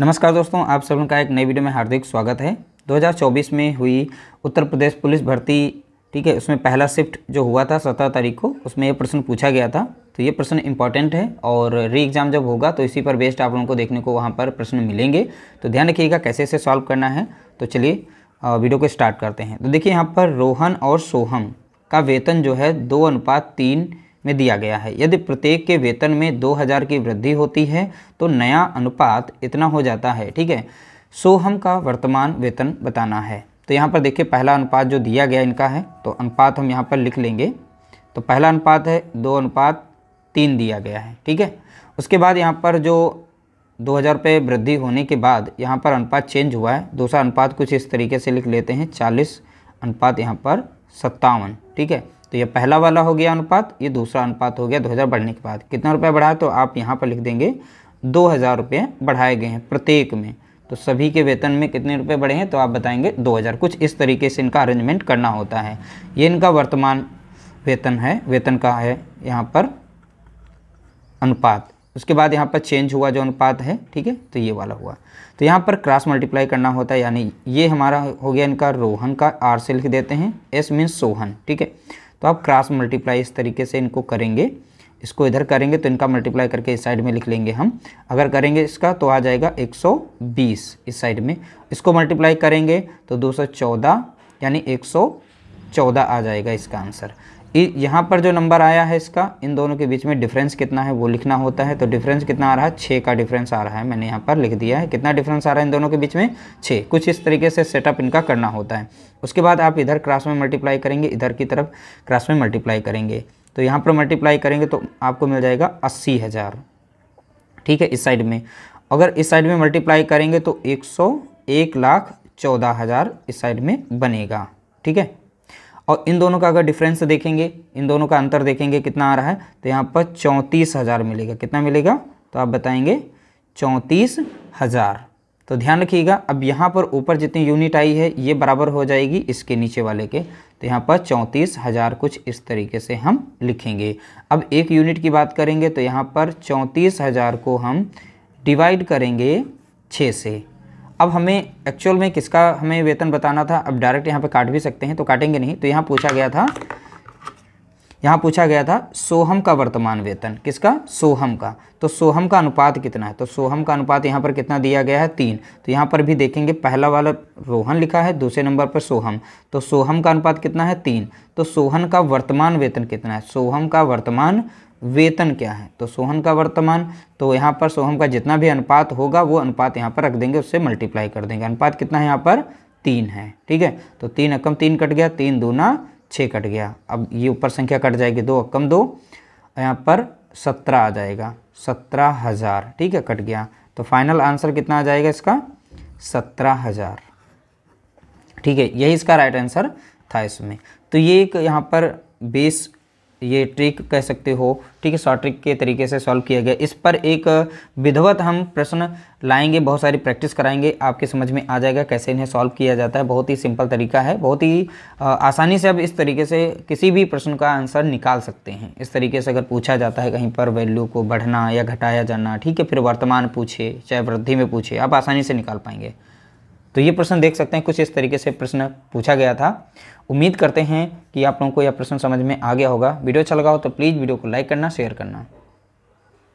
नमस्कार दोस्तों आप सब का एक नई वीडियो में हार्दिक स्वागत है 2024 में हुई उत्तर प्रदेश पुलिस भर्ती ठीक है उसमें पहला शिफ्ट जो हुआ था सत्रह तारीख को उसमें ये प्रश्न पूछा गया था तो ये प्रश्न इंपॉर्टेंट है और री एग्ज़ाम जब होगा तो इसी पर बेस्ड आप लोगों को देखने को वहाँ पर प्रश्न मिलेंगे तो ध्यान रखिएगा कैसे इसे सॉल्व करना है तो चलिए वीडियो को स्टार्ट करते हैं तो देखिए यहाँ पर रोहन और सोहम का वेतन जो है दो अनुपात तीन में दिया गया है यदि प्रत्येक के वेतन में 2000 की वृद्धि होती है तो नया अनुपात इतना हो जाता है ठीक है सोहम का वर्तमान वेतन बताना है तो यहाँ पर देखिए पहला अनुपात जो दिया गया इनका है तो अनुपात हम यहाँ पर लिख लेंगे तो पहला अनुपात है दो अनुपात तीन दिया गया है ठीक है उसके बाद यहाँ पर जो दो हज़ार रुपये वृद्धि होने के बाद यहाँ पर अनुपात चेंज हुआ है दूसरा अनुपात कुछ इस तरीके से लिख लेते हैं चालीस अनुपात यहाँ पर सत्तावन ठीक है तो ये पहला वाला हो गया अनुपात ये दूसरा अनुपात हो गया 2000 बढ़ने के बाद कितना रुपया बढ़ाया तो आप यहाँ पर लिख देंगे दो हज़ार रुपये बढ़ाए गए हैं प्रत्येक में तो सभी के वेतन में कितने रुपए बढ़े हैं तो आप बताएंगे 2000 कुछ इस तरीके से इनका अरेंजमेंट करना होता है ये इनका वर्तमान वेतन है वेतन का है यहाँ पर अनुपात उसके बाद यहाँ पर चेंज हुआ जो अनुपात है ठीक है तो ये वाला हुआ तो यहाँ पर क्रॉस मल्टीप्लाई करना होता है यानी ये हमारा हो गया इनका रोहन का आर से लिख देते हैं एस मीन्स सोहन ठीक है तो आप क्रॉस मल्टीप्लाई इस तरीके से इनको करेंगे इसको इधर करेंगे तो इनका मल्टीप्लाई करके इस साइड में लिख लेंगे हम अगर करेंगे इसका तो आ जाएगा 120 इस साइड में इसको मल्टीप्लाई करेंगे तो 214 यानी 114 आ जाएगा इसका आंसर यहाँ पर जो नंबर आया है इसका इन दोनों के बीच में डिफरेंस कितना है वो लिखना होता है तो डिफरेंस कितना आ रहा है छः का डिफरेंस आ रहा है मैंने यहाँ पर लिख दिया है कितना डिफरेंस आ रहा है इन दोनों के बीच में छः कुछ इस तरीके से सेटअप इनका करना होता है उसके बाद आप इधर क्रॉस में मल्टीप्लाई करेंगे इधर की तरफ क्रॉस में मल्टीप्लाई करेंगे तो यहाँ पर मल्टीप्लाई करेंगे तो आपको मिल जाएगा अस्सी हज़ार ठीक है इस साइड में अगर इस साइड में मल्टीप्लाई करेंगे तो एक सौ एक लाख चौदह हज़ार इस साइड में बनेगा ठीक है और इन दोनों का अगर डिफरेंस देखेंगे इन दोनों का अंतर देखेंगे कितना आ रहा है तो यहाँ पर चौंतीस हज़ार मिलेगा कितना मिलेगा तो आप बताएंगे चौंतीस हज़ार तो ध्यान रखिएगा अब यहाँ पर ऊपर जितनी यूनिट आई है ये बराबर हो जाएगी इसके नीचे वाले के तो यहाँ पर चौंतीस हज़ार कुछ इस तरीके से हम लिखेंगे अब एक यूनिट की बात करेंगे तो यहाँ पर चौंतीस हज़ार को हम डिवाइड करेंगे छः से अब हमें एक्चुअल में किसका हमें वेतन बताना था अब डायरेक्ट यहाँ पे काट भी सकते हैं तो काटेंगे नहीं तो यहाँ पूछा गया था यहाँ पूछा गया था सोहम का वर्तमान वेतन किसका सोहम का तो सोहम का अनुपात कितना है तो सोहम का अनुपात यहाँ पर कितना दिया गया है तीन तो यहाँ पर भी देखेंगे पहला वाला रोहन लिखा है दूसरे नंबर पर सोहम तो सोहम का अनुपात कितना है तीन तो सोहन का वर्तमान वेतन कितना है सोहम का वर्तमान वेतन क्या है तो सोहन का वर्तमान तो यहाँ पर सोहम का जितना भी अनुपात होगा वो अनुपात यहाँ पर रख देंगे उससे मल्टीप्लाई कर देंगे अनुपात कितना है यहाँ पर तीन है ठीक है तो तीन अकम तीन कट गया तीन दूना छः कट गया अब ये ऊपर संख्या कट जाएगी दो कम दो यहाँ पर सत्रह आ जाएगा सत्रह हज़ार ठीक है कट गया तो फाइनल आंसर कितना आ जाएगा इसका सत्रह हज़ार ठीक है यही इसका राइट आंसर था इसमें तो ये एक यहाँ पर बेस ये ट्रिक कह सकते हो ठीक है शॉर्ट ट्रिक के तरीके से सॉल्व किया गया इस पर एक विधवत हम प्रश्न लाएंगे बहुत सारी प्रैक्टिस कराएंगे आपके समझ में आ जाएगा कैसे इन्हें सॉल्व किया जाता है बहुत ही सिंपल तरीका है बहुत ही आसानी से आप इस तरीके से किसी भी प्रश्न का आंसर निकाल सकते हैं इस तरीके से अगर पूछा जाता है कहीं पर वैल्यू को बढ़ना या घटाया जाना ठीक है फिर वर्तमान पूछे चाहे वृद्धि में पूछे आप आसानी से निकाल पाएंगे तो ये प्रश्न देख सकते हैं कुछ इस तरीके से प्रश्न पूछा गया था उम्मीद करते हैं कि आप लोगों को यह प्रश्न समझ में आ गया होगा वीडियो अच्छा लगा हो तो प्लीज़ वीडियो को लाइक करना शेयर करना